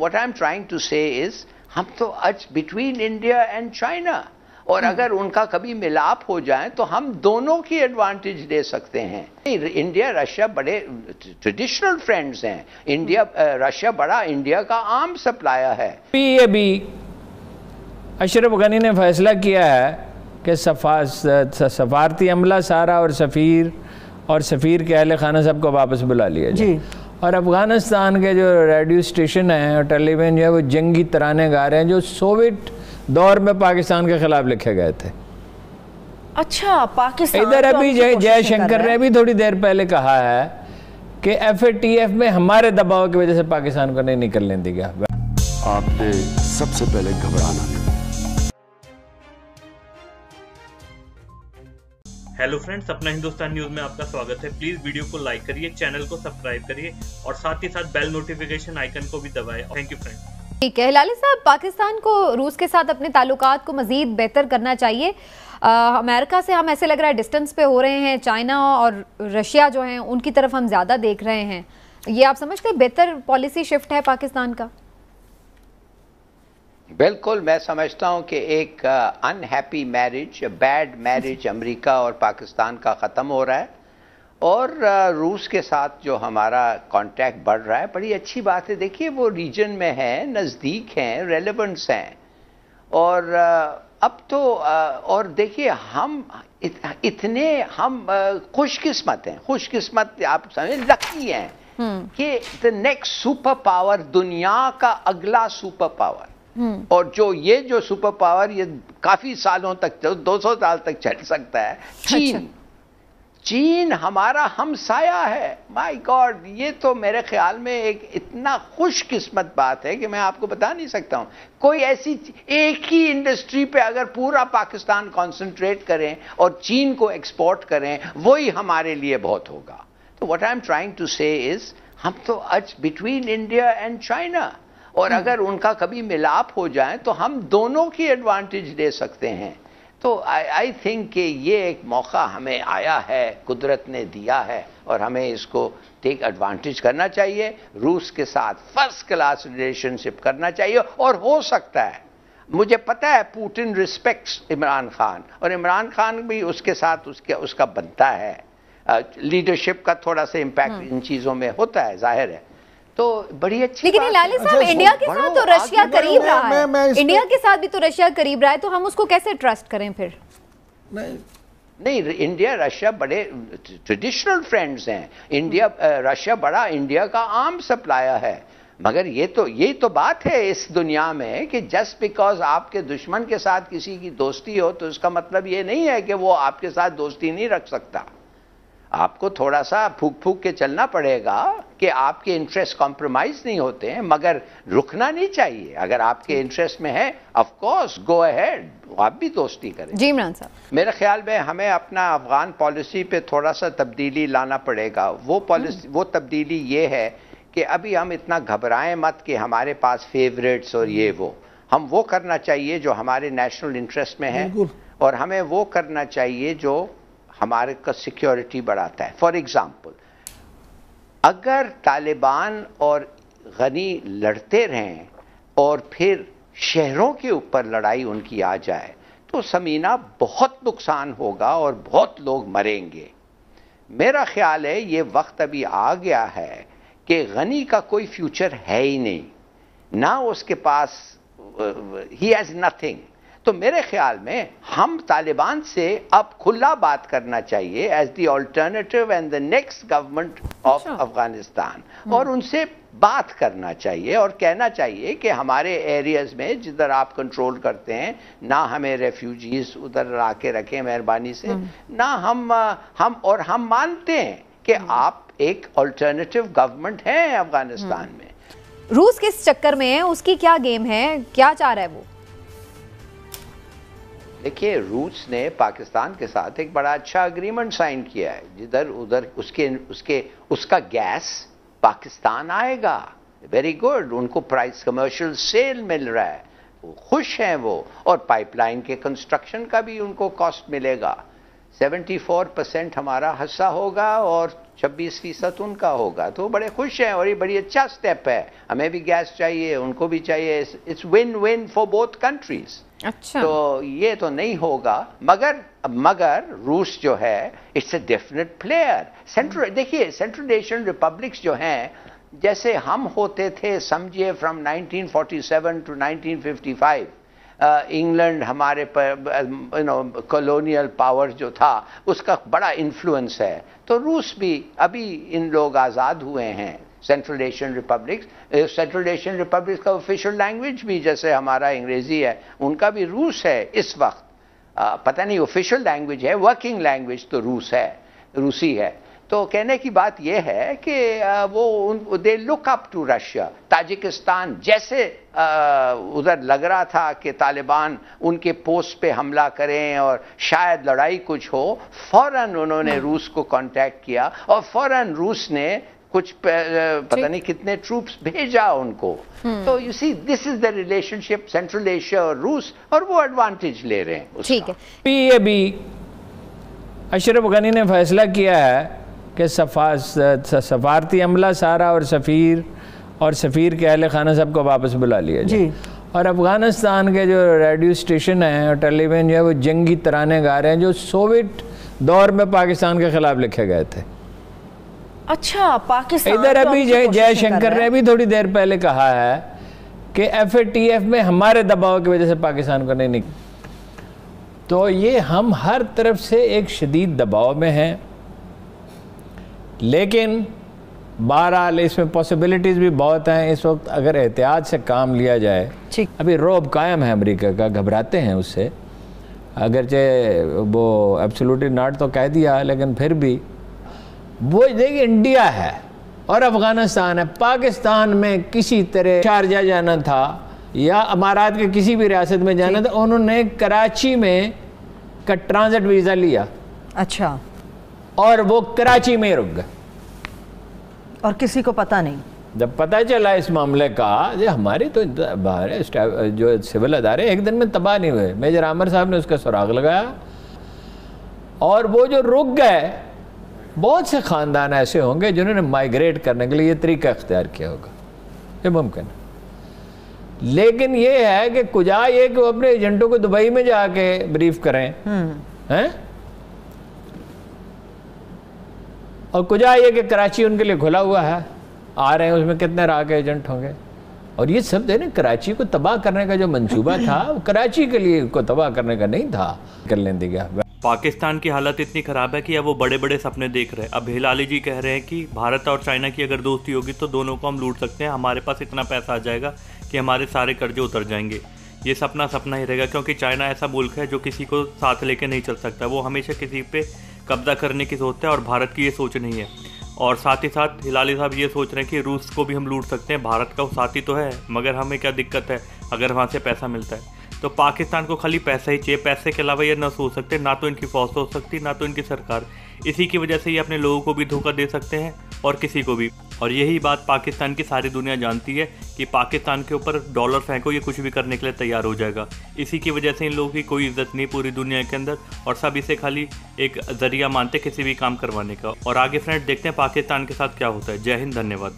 what I am trying to say is हम तो अच बिटवीन इंडिया एंड चाइना और hmm. अगर उनका कभी मिलाप हो जाए तो हम दोनों की एडवांटेज दे सकते हैं इंडिया रशिया बड़े ट्रेडिशनल फ्रेंड्स हैं इंडिया रशिया hmm. बड़ा इंडिया का आम सप्लायर है अभी अभी अशरफ गनी ने फैसला किया है कि सफारती अमला सारा और सफ़ीर और सफ़ीर के अहल खाना सबको वापस बुला लिया जी और अफ़गानिस्तान के जो रेडियो स्टेशन हैं और टेलीविजन जो है वो जंगी तराने गा रहे हैं जो सोवियत दौर में पाकिस्तान के ख़िलाफ़ लिखे गए थे अच्छा पाकिस्तान इधर तो अभी जय जयशंकर ने भी थोड़ी देर पहले कहा है कि एफ में हमारे दबाव की वजह से पाकिस्तान को नहीं निकलने गया आपने सबसे पहले घबराना हेलो फ्रेंड्स अपना हिंदुस्तान न्यूज में आपका स्वागत है प्लीज वीडियो को लाइक करिए चैनल को सब्सक्राइब करिए और साथ ही साथ बेल नोटिफिकेशन आइकन को भी दबाए थैंक यू फ्रेंड ठीक है लाली साहब पाकिस्तान को रूस के साथ अपने ताल्लुक को मजीद बेहतर करना चाहिए आ, अमेरिका से हम ऐसे लग रहा है डिस्टेंस पे हो रहे हैं चाइना और रशिया जो हैं उनकी तरफ हम ज़्यादा देख रहे हैं ये आप समझते हैं बेहतर पॉलिसी शिफ्ट है पाकिस्तान का बिल्कुल मैं समझता हूं कि एक unhappy marriage bad marriage America और पाकिस्तान का ख़त्म हो रहा है और रूस के साथ जो हमारा कांटेक्ट बढ़ रहा है बड़ी अच्छी बात है देखिए वो रीजन में है नज़दीक हैं रेलिवेंट्स हैं और अब तो और देखिए हम इतने हम खुशकिस्मत हैं खुशकिस्मत आप समझ लकी हैं हम्म। कि द नेक्स्ट सुपर पावर दुनिया का अगला सुपर पावर हम्म। और जो ये जो सुपर पावर ये काफी सालों तक 200 साल तक चल सकता है अच्छा। चीन अच्छा। चीन हमारा हमसाया है माय गॉड ये तो मेरे ख्याल में एक इतना खुशकिस्मत बात है कि मैं आपको बता नहीं सकता हूं कोई ऐसी एक ही इंडस्ट्री पे अगर पूरा पाकिस्तान कंसंट्रेट करें और चीन को एक्सपोर्ट करें वही हमारे लिए बहुत होगा तो what I am trying to say is हम तो अच बिटवीन इंडिया एंड चाइना और हम्म। अगर उनका कभी मिलाप हो जाए तो हम दोनों की एडवांटेज ले सकते हैं तो आई थिंक कि ये एक मौका हमें आया है कुदरत ने दिया है और हमें इसको टेक एडवांटेज करना चाहिए रूस के साथ फर्स्ट क्लास रिलेशनशिप करना चाहिए और हो सकता है मुझे पता है पुतिन रिस्पेक्ट्स इमरान खान और इमरान खान भी उसके साथ उसके उसका बनता है लीडरशिप का थोड़ा सा इम्पैक्ट हम्म। इन चीज़ों में होता है जाहिर है तो बड़ी अच्छी लेकिन लाली साहब अच्छा, इंडिया के साथ तो रशिया करीब रहा है मैं, मैं इंडिया के साथ भी तो रशिया करीब रहा है तो हम उसको कैसे ट्रस्ट करें फिर नहीं नहीं इंडिया रशिया बड़े ट्रेडिशनल फ्रेंड्स हैं इंडिया हम्म। रशिया बड़ा इंडिया का आम सप्लायर है मगर ये तो ये तो बात है इस दुनिया में कि जस्ट बिकॉज आपके दुश्मन के साथ किसी की दोस्ती हो तो इसका मतलब ये नहीं है कि वो आपके साथ दोस्ती नहीं रख सकता आपको थोड़ा सा फूक फूक के चलना पड़ेगा कि आपके इंटरेस्ट कॉम्प्रोमाइज नहीं होते हैं मगर रुकना नहीं चाहिए अगर आपके इंटरेस्ट में है ऑफ कोर्स गो अहेड आप भी दोस्ती करें जी इमरान साहब मेरे ख्याल में हमें अपना अफगान पॉलिसी पे थोड़ा सा तब्दीली लाना पड़ेगा वो पॉलिसी हम्म। वो तब्दीली ये है कि अभी हम इतना घबराएं मत कि हमारे पास फेवरेट्स और ये वो हम वो करना चाहिए जो हमारे नेशनल इंटरेस्ट में है और हमें वो करना चाहिए जो हमारे का सिक्योरिटी बढ़ाता है फॉर एग्जाम्पल अगर तालिबान और गनी लड़ते रहें और फिर शहरों के ऊपर लड़ाई उनकी आ जाए तो समीना बहुत नुकसान होगा और बहुत लोग मरेंगे मेरा ख्याल है ये वक्त अभी आ गया है कि गनी का कोई फ्यूचर है ही नहीं ना उसके पास ही हैज़ नथिंग तो मेरे ख्याल में हम तालिबान से अब खुला बात करना चाहिए as the alternative and the next government of Afghanistan hmm. और उनसे बात करना चाहिए और कहना चाहिए कि हमारे एरियाज में जिधर आप कंट्रोल करते हैं ना हमें रेफ्यूजीज उधर ला के रखें मेहरबानी से हम्म। ना हम हम और हम मानते हैं कि हम्म। आप एक ऑल्टरनेटिव गवर्नमेंट है अफगानिस्तान में रूस किस चक्कर में है उसकी क्या गेम है क्या चाह रहा है वो देखिए रूस ने पाकिस्तान के साथ एक बड़ा अच्छा अग्रीमेंट साइन किया है जिधर उधर उसके उसके उसका गैस पाकिस्तान आएगा वेरी गुड उनको प्राइस कमर्शियल सेल मिल रहा है वो खुश हैं वो और पाइपलाइन के कंस्ट्रक्शन का भी उनको कॉस्ट मिलेगा 74 परसेंट हमारा हिस्सा होगा और 26 फीसद उनका होगा तो बड़े खुश हैं और ये बड़ी अच्छा स्टेप है हमें भी गैस चाहिए उनको भी चाहिए it's win win for both countries अच्छा तो ये तो नहीं होगा मगर मगर रूस जो है it's a definite player central देखिए सेंट्रल एशियन रिपब्लिक्स जो हैं जैसे हम होते थे समझिए फ्रॉम 1947 टू 1955 इंग्लैंड हमारे पर यू नो कॉलोनियल पावर जो था उसका बड़ा इन्फ्लुएंस है तो रूस भी अभी इन लोग आज़ाद हुए हैं central Asian republics central Asian republics का ऑफिशियल लैंग्वेज भी जैसे हमारा अंग्रेज़ी है उनका भी रूस है इस वक्त आ, पता नहीं ऑफिशियल लैंग्वेज है वर्किंग लैंग्वेज तो रूस है रूसी है तो कहने की बात यह है कि वो they look up to Russia Tajikistan जैसे उधर लग रहा था कि तालिबान उनके पोस्ट पे हमला करें और शायद लड़ाई कुछ हो फौरन उन्होंने हम्म। रूस को कांटेक्ट किया और फौरन रूस ने कुछ पता नहीं कितने ट्रूप्स भेजा उनको हम्म। तो you see this is the relationship central Asia और रूस और वो एडवांटेज ले रहे हैं ठीक है अशरफ गनी ने फैसला किया है कि सफारती अमला सारा और सफ़ीर और सफ़ीर के अहल खाना सब को वापस बुला लिया जी और अफ़गानिस्तान के जो रेडियो स्टेशन हैं और टेलीविज़न जो है वो जंगी तराने गा रहे हैं जो सोवियत दौर में पाकिस्तान के ख़िलाफ़ लिखे गए थे अच्छा पाकिस्तान इधर तो अभी जय जयशंकर ने अभी थोड़ी देर पहले कहा है कि एफ ए टी एफ में हमारे दबाव की वजह से पाकिस्तान को नहीं निकल तो ये हम हर तरफ से एक शदीद दबाव में हैं लेकिन बहरहाल इसमें पॉसिबिलिटीज़ भी बहुत हैं इस वक्त अगर एहतियात से काम लिया जाए ठीक अभी रोब कायम है अमेरिका का घबराते हैं उससे अगरचे वो एब्सोल्युटली नॉट तो कह दिया लेकिन फिर भी वो देखिए इंडिया है और अफ़गानिस्तान है पाकिस्तान में किसी तरह शारजा जाना था या अमारात के किसी भी रियासत में जाना था उन्होंने कराची में का ट्रांज़िट वीज़ा लिया अच्छा और वो कराची में रुक गए और किसी को पता नहीं जब पता चला इस मामले का ये हमारे तो हमारे जो सिविल अदारे एक दिन में तबाह नहीं हुए मेजर आमर साहब ने उसका सुराग लगाया और वो जो रुक गए बहुत से ख़ानदान ऐसे होंगे जिन्होंने माइग्रेट करने के लिए ये तरीका अख्तियार किया होगा ये मुमकिन है लेकिन ये है कि कुजा ये कि वो अपने एजेंटों को दुबई में जाके ब्रीफ करें हम्म। हैं और कुजा ये कि कराची उनके लिए खुला हुआ है आ रहे हैं उसमें कितने राह के एजेंट होंगे और ये सब है ना कराची को तबाह करने का जो मंसूबा था वो कराची के लिए को तबाह करने का नहीं था लेने दिया पाकिस्तान की हालत इतनी ख़राब है कि अब वो बड़े बड़े सपने देख रहे हैं अब हिलाली जी कह रहे हैं कि भारत और चाइना की अगर दोस्ती होगी तो दोनों को हम लूट सकते हैं हमारे पास इतना पैसा आ जाएगा कि हमारे सारे कर्जे उतर जाएंगे ये सपना सपना ही रहेगा क्योंकि चाइना ऐसा मुल्क है जो किसी को साथ लेके नहीं चल सकता वो हमेशा किसी पर कब्जा करने की सोचते हैं और भारत की ये सोच नहीं है और साथ ही साथ हिलाली साहब ये सोच रहे हैं कि रूस को भी हम लूट सकते हैं भारत का वो साथी तो है मगर हमें क्या दिक्कत है अगर वहाँ से पैसा मिलता है तो पाकिस्तान को खाली पैसा ही चाहिए पैसे के अलावा ये न सोच सकते ना तो इनकी फौज सोच सकती ना तो इनकी सरकार इसी की वजह से ये अपने लोगों को भी धोखा दे सकते हैं और किसी को भी और यही बात पाकिस्तान की सारी दुनिया जानती है कि पाकिस्तान के ऊपर डॉलर फेंको ये कुछ भी करने के लिए तैयार हो जाएगा इसी की वजह से इन लोगों की कोई इज्जत नहीं पूरी दुनिया के अंदर और सब इसे खाली एक जरिया मानते किसी भी काम करवाने का और आगे फ्रेंड देखते हैं पाकिस्तान के साथ क्या होता है जय हिंद धन्यवाद